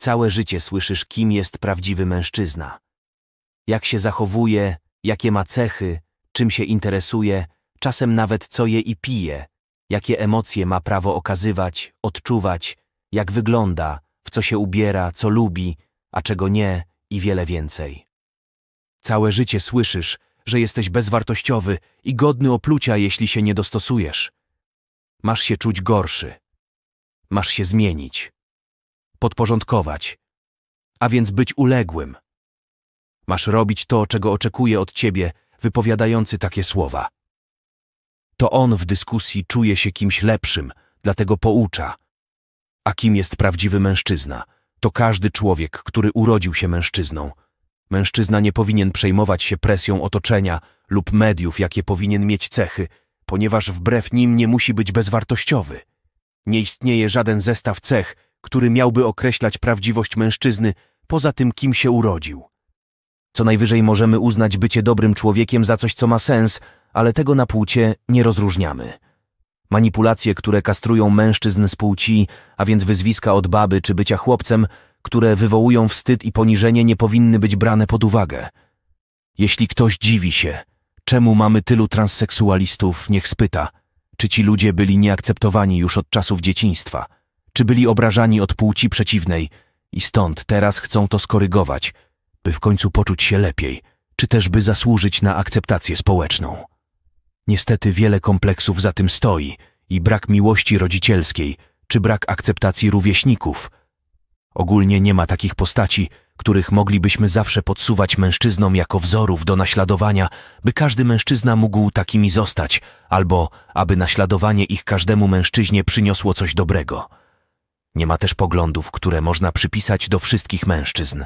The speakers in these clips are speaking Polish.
Całe życie słyszysz, kim jest prawdziwy mężczyzna. Jak się zachowuje, jakie ma cechy, czym się interesuje, czasem nawet co je i pije, jakie emocje ma prawo okazywać, odczuwać, jak wygląda, w co się ubiera, co lubi, a czego nie i wiele więcej. Całe życie słyszysz, że jesteś bezwartościowy i godny oplucia, jeśli się nie dostosujesz. Masz się czuć gorszy. Masz się zmienić podporządkować, a więc być uległym. Masz robić to, czego oczekuje od ciebie wypowiadający takie słowa. To on w dyskusji czuje się kimś lepszym, dlatego poucza. A kim jest prawdziwy mężczyzna? To każdy człowiek, który urodził się mężczyzną. Mężczyzna nie powinien przejmować się presją otoczenia lub mediów, jakie powinien mieć cechy, ponieważ wbrew nim nie musi być bezwartościowy. Nie istnieje żaden zestaw cech, który miałby określać prawdziwość mężczyzny poza tym, kim się urodził. Co najwyżej możemy uznać bycie dobrym człowiekiem za coś, co ma sens, ale tego na płcie nie rozróżniamy. Manipulacje, które kastrują mężczyzn z płci, a więc wyzwiska od baby czy bycia chłopcem, które wywołują wstyd i poniżenie, nie powinny być brane pod uwagę. Jeśli ktoś dziwi się, czemu mamy tylu transseksualistów, niech spyta, czy ci ludzie byli nieakceptowani już od czasów dzieciństwa – czy byli obrażani od płci przeciwnej i stąd teraz chcą to skorygować, by w końcu poczuć się lepiej, czy też by zasłużyć na akceptację społeczną. Niestety wiele kompleksów za tym stoi i brak miłości rodzicielskiej, czy brak akceptacji rówieśników. Ogólnie nie ma takich postaci, których moglibyśmy zawsze podsuwać mężczyznom jako wzorów do naśladowania, by każdy mężczyzna mógł takimi zostać, albo aby naśladowanie ich każdemu mężczyźnie przyniosło coś dobrego. Nie ma też poglądów, które można przypisać do wszystkich mężczyzn.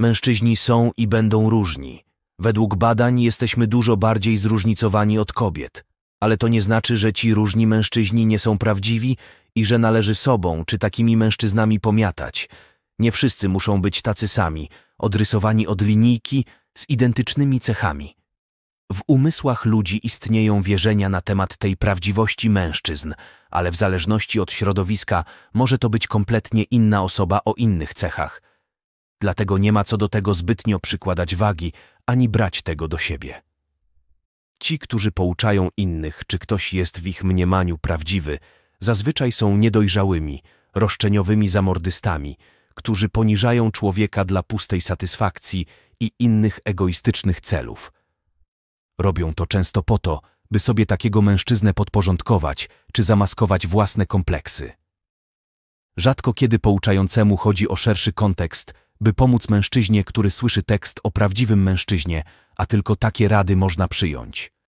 Mężczyźni są i będą różni. Według badań jesteśmy dużo bardziej zróżnicowani od kobiet, ale to nie znaczy, że ci różni mężczyźni nie są prawdziwi i że należy sobą czy takimi mężczyznami pomiatać. Nie wszyscy muszą być tacy sami, odrysowani od linijki z identycznymi cechami. W umysłach ludzi istnieją wierzenia na temat tej prawdziwości mężczyzn, ale w zależności od środowiska może to być kompletnie inna osoba o innych cechach. Dlatego nie ma co do tego zbytnio przykładać wagi, ani brać tego do siebie. Ci, którzy pouczają innych, czy ktoś jest w ich mniemaniu prawdziwy, zazwyczaj są niedojrzałymi, roszczeniowymi zamordystami, którzy poniżają człowieka dla pustej satysfakcji i innych egoistycznych celów – Robią to często po to, by sobie takiego mężczyznę podporządkować czy zamaskować własne kompleksy. Rzadko kiedy pouczającemu chodzi o szerszy kontekst, by pomóc mężczyźnie, który słyszy tekst o prawdziwym mężczyźnie, a tylko takie rady można przyjąć.